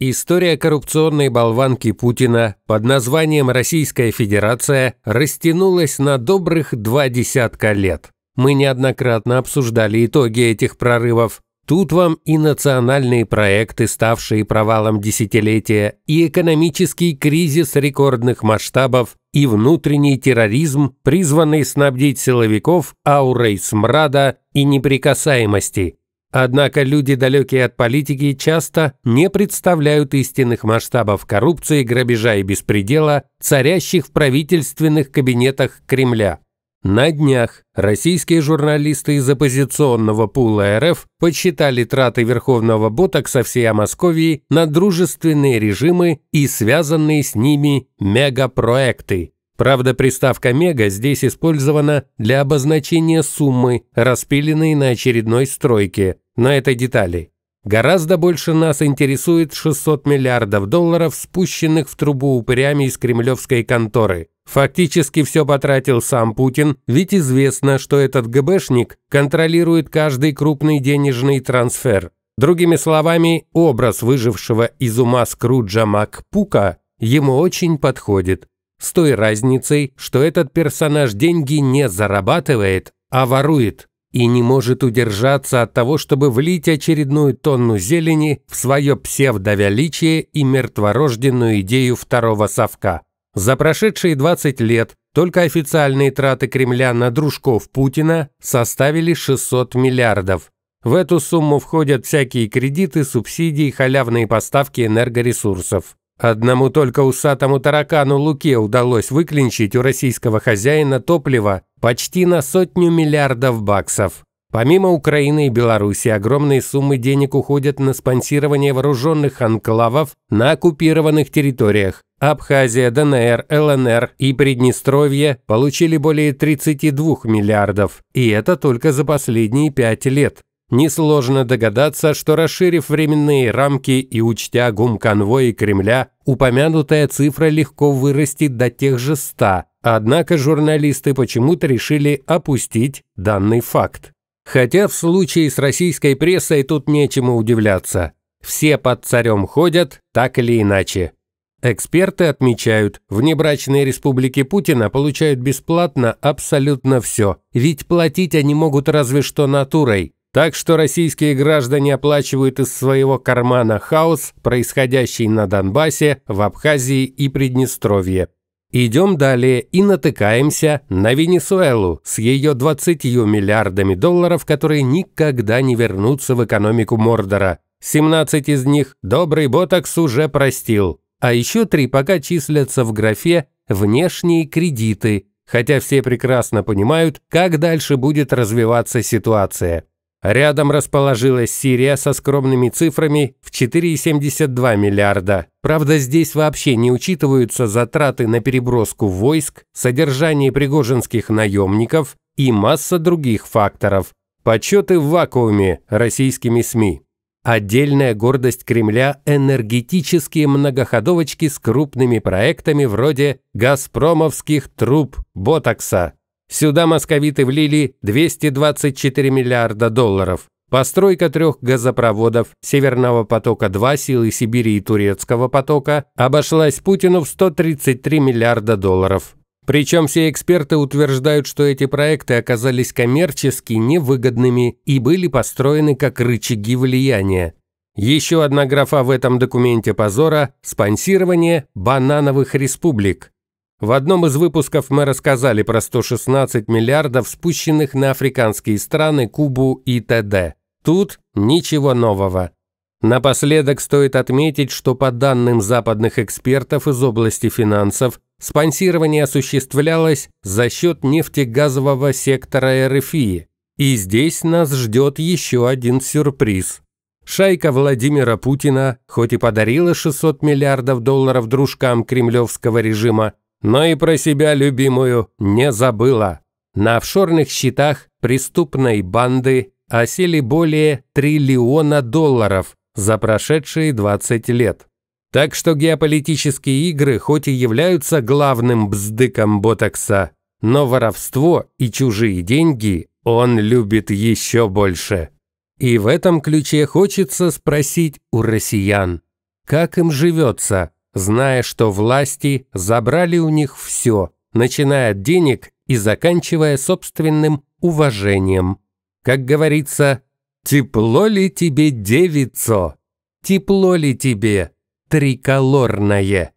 История коррупционной болванки Путина под названием «Российская Федерация» растянулась на добрых два десятка лет. Мы неоднократно обсуждали итоги этих прорывов. Тут вам и национальные проекты, ставшие провалом десятилетия, и экономический кризис рекордных масштабов, и внутренний терроризм, призванный снабдить силовиков аурой смрада и неприкасаемости, Однако люди, далекие от политики, часто не представляют истинных масштабов коррупции, грабежа и беспредела, царящих в правительственных кабинетах Кремля. На днях российские журналисты из оппозиционного пула РФ подсчитали траты Верховного Ботокса всей Московии на дружественные режимы и связанные с ними мегапроекты, Правда, приставка «мега» здесь использована для обозначения суммы, распиленной на очередной стройке, но это детали. Гораздо больше нас интересует 600 миллиардов долларов, спущенных в трубу упырями из кремлевской конторы. Фактически все потратил сам Путин, ведь известно, что этот ГБшник контролирует каждый крупный денежный трансфер. Другими словами, образ выжившего из ума Скруджа Макпука ему очень подходит. С той разницей, что этот персонаж деньги не зарабатывает, а ворует и не может удержаться от того, чтобы влить очередную тонну зелени в свое псевдовеличие и мертворожденную идею второго совка. За прошедшие 20 лет только официальные траты Кремля на дружков Путина составили 600 миллиардов. В эту сумму входят всякие кредиты, субсидии, халявные поставки энергоресурсов. Одному только усатому таракану Луке удалось выклинчить у российского хозяина топливо почти на сотню миллиардов баксов. Помимо Украины и Беларуси, огромные суммы денег уходят на спонсирование вооруженных анклавов на оккупированных территориях. Абхазия, ДНР, ЛНР и Приднестровье получили более 32 миллиардов, и это только за последние пять лет. Несложно догадаться, что расширив временные рамки и учтя гум-конвои Кремля, упомянутая цифра легко вырастет до тех же 100, однако журналисты почему-то решили опустить данный факт. Хотя в случае с российской прессой тут нечему удивляться. Все под царем ходят, так или иначе. Эксперты отмечают, внебрачные республики Путина получают бесплатно абсолютно все, ведь платить они могут разве что натурой, так что российские граждане оплачивают из своего кармана хаос, происходящий на Донбассе, в Абхазии и Приднестровье. Идем далее и натыкаемся на Венесуэлу с ее 20 миллиардами долларов, которые никогда не вернутся в экономику Мордора. 17 из них добрый Ботокс уже простил, а еще три пока числятся в графе «внешние кредиты», хотя все прекрасно понимают, как дальше будет развиваться ситуация. Рядом расположилась Сирия со скромными цифрами в 4,72 миллиарда. Правда, здесь вообще не учитываются затраты на переброску войск, содержание пригожинских наемников и масса других факторов. Подсчеты в вакууме российскими СМИ. Отдельная гордость Кремля – энергетические многоходовочки с крупными проектами вроде «Газпромовских труб Ботокса», Сюда московиты влили 224 миллиарда долларов. Постройка трех газопроводов Северного потока-2 силы Сибири и Турецкого потока обошлась Путину в 133 миллиарда долларов. Причем все эксперты утверждают, что эти проекты оказались коммерчески невыгодными и были построены как рычаги влияния. Еще одна графа в этом документе позора – спонсирование банановых республик. В одном из выпусков мы рассказали про 116 миллиардов, спущенных на африканские страны, Кубу и т.д. Тут ничего нового. Напоследок стоит отметить, что по данным западных экспертов из области финансов, спонсирование осуществлялось за счет нефтегазового сектора РФИ. И здесь нас ждет еще один сюрприз. Шайка Владимира Путина, хоть и подарила 600 миллиардов долларов дружкам кремлевского режима, но и про себя любимую не забыла. На офшорных счетах преступной банды осели более триллиона долларов за прошедшие 20 лет. Так что геополитические игры хоть и являются главным бздыком ботокса, но воровство и чужие деньги он любит еще больше. И в этом ключе хочется спросить у россиян, как им живется – зная, что власти забрали у них все, начиная от денег и заканчивая собственным уважением. Как говорится, «Тепло ли тебе, девицо? Тепло ли тебе, триколорное?»